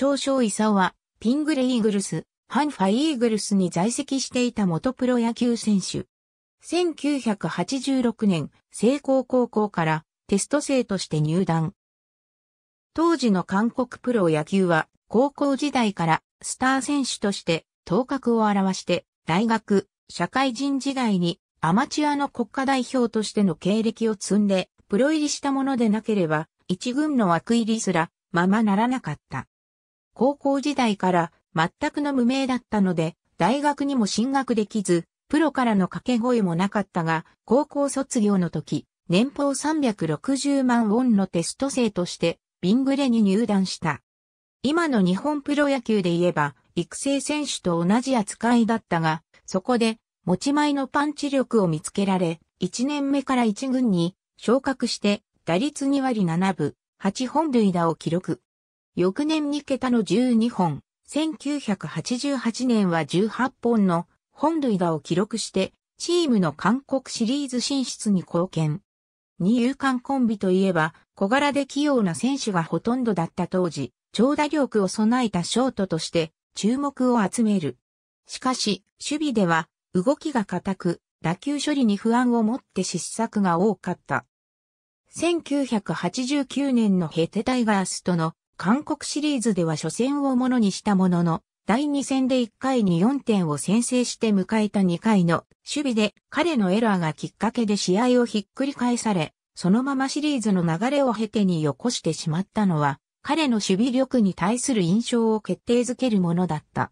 長昌勲は、ピングレイーグルス、ハンファイーグルスに在籍していた元プロ野球選手。1986年、聖光高校からテスト生として入団。当時の韓国プロ野球は、高校時代からスター選手として頭角を現して、大学、社会人時代にアマチュアの国家代表としての経歴を積んで、プロ入りしたものでなければ、一軍の枠入りすら、ままならなかった。高校時代から全くの無名だったので、大学にも進学できず、プロからの掛け声もなかったが、高校卒業の時、年俸360万ウォンのテスト生として、ビングレに入団した。今の日本プロ野球で言えば、育成選手と同じ扱いだったが、そこで、持ち前のパンチ力を見つけられ、1年目から1軍に昇格して、打率2割7分、8本塁打を記録。翌年2桁の12本、1988年は18本の本塁打を記録して、チームの韓国シリーズ進出に貢献。二遊間コンビといえば、小柄で器用な選手がほとんどだった当時、長打力を備えたショートとして注目を集める。しかし、守備では動きが硬く、打球処理に不安を持って失策が多かった。1989年のヘテタイガースとの韓国シリーズでは初戦をものにしたものの、第2戦で1回に4点を先制して迎えた2回の守備で彼のエラーがきっかけで試合をひっくり返され、そのままシリーズの流れを経てによこしてしまったのは、彼の守備力に対する印象を決定づけるものだった。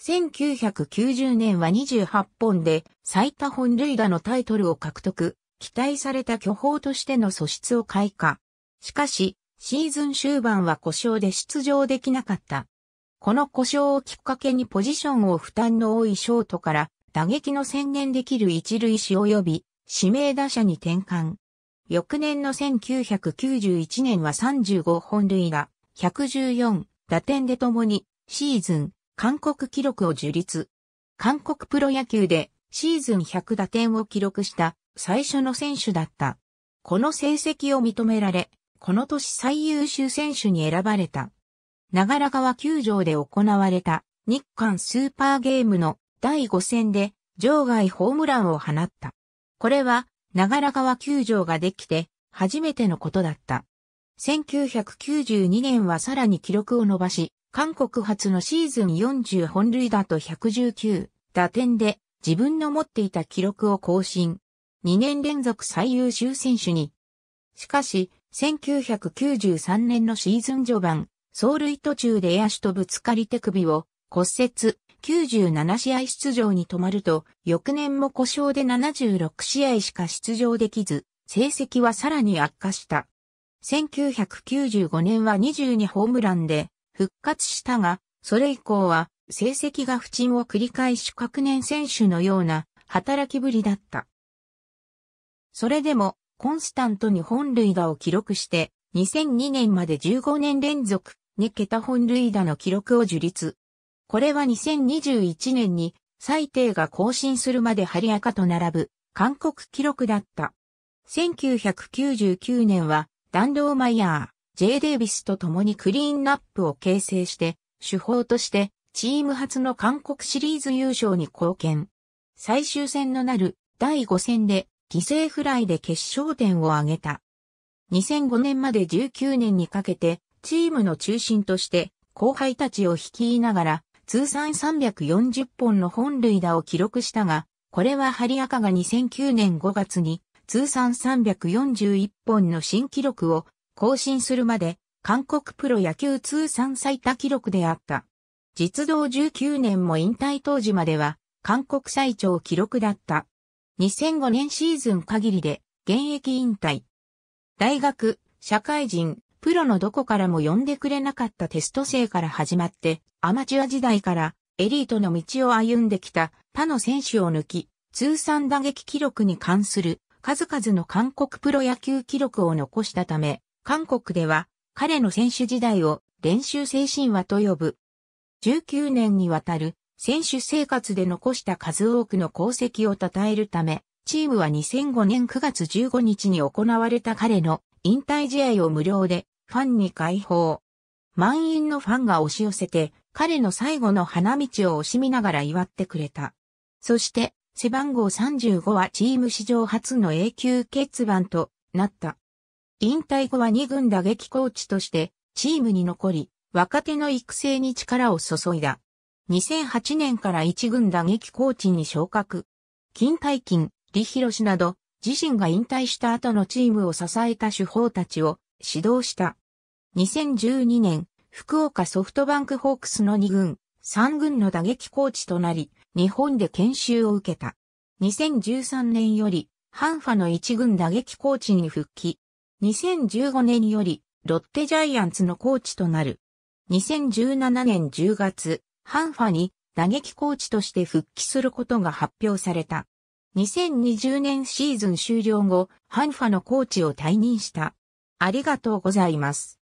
1990年は28本で最多本塁打のタイトルを獲得、期待された巨峰としての素質を開花。しかし、シーズン終盤は故障で出場できなかった。この故障をきっかけにポジションを負担の多いショートから打撃の専念できる一塁手及び指名打者に転換。翌年の1991年は35本塁打、114打点でともにシーズン韓国記録を樹立。韓国プロ野球でシーズン100打点を記録した最初の選手だった。この成績を認められ、この年最優秀選手に選ばれた。長良川球場で行われた日韓スーパーゲームの第5戦で場外ホームランを放った。これは長良川球場ができて初めてのことだった。1992年はさらに記録を伸ばし、韓国初のシーズン40本塁打と119打点で自分の持っていた記録を更新。2年連続最優秀選手に。しかし、1993年のシーズン序盤、走塁途中で野手とぶつかり手首を骨折、97試合出場に止まると、翌年も故障で76試合しか出場できず、成績はさらに悪化した。1995年は22ホームランで復活したが、それ以降は成績が不沈を繰り返し各年選手のような働きぶりだった。それでもコンスタントに本塁打を記録して、2002年まで15年連続2桁本塁打の記録を樹立。これは2021年に最低が更新するまで張り赤と並ぶ韓国記録だった。1999年はダンローマイヤー、J デイビスと共にクリーンナップを形成して、手法としてチーム初の韓国シリーズ優勝に貢献。最終戦のなる第5戦で犠牲フライで決勝点を挙げた。2005年まで19年にかけて、チームの中心として後輩たちを率いながら、通算340本の本塁打を記録したが、これはア赤が2009年5月に通算341本の新記録を更新するまで韓国プロ野球通算最多記録であった。実動19年も引退当時までは韓国最長記録だった。2005年シーズン限りで現役引退。大学、社会人、プロのどこからも呼んでくれなかったテスト生から始まって、アマチュア時代からエリートの道を歩んできた他の選手を抜き、通算打撃記録に関する数々の韓国プロ野球記録を残したため、韓国では彼の選手時代を練習精神はと呼ぶ。19年にわたる選手生活で残した数多くの功績を称えるため、チームは2005年9月15日に行われた彼の引退試合を無料でファンに開放。満員のファンが押し寄せて、彼の最後の花道を惜しみながら祝ってくれた。そして、背番号35はチーム史上初の永久欠番となった。引退後は2軍打撃コーチとして、チームに残り、若手の育成に力を注いだ。2008年から一軍打撃コーチに昇格。金大金、李博など、自身が引退した後のチームを支えた主砲たちを指導した。2012年、福岡ソフトバンクホークスの2軍、3軍の打撃コーチとなり、日本で研修を受けた。2013年より、ハンファの1軍打撃コーチに復帰。2015年より、ロッテジャイアンツのコーチとなる。2017年10月、ハンファに打撃コーチとして復帰することが発表された。2020年シーズン終了後、ハンファのコーチを退任した。ありがとうございます。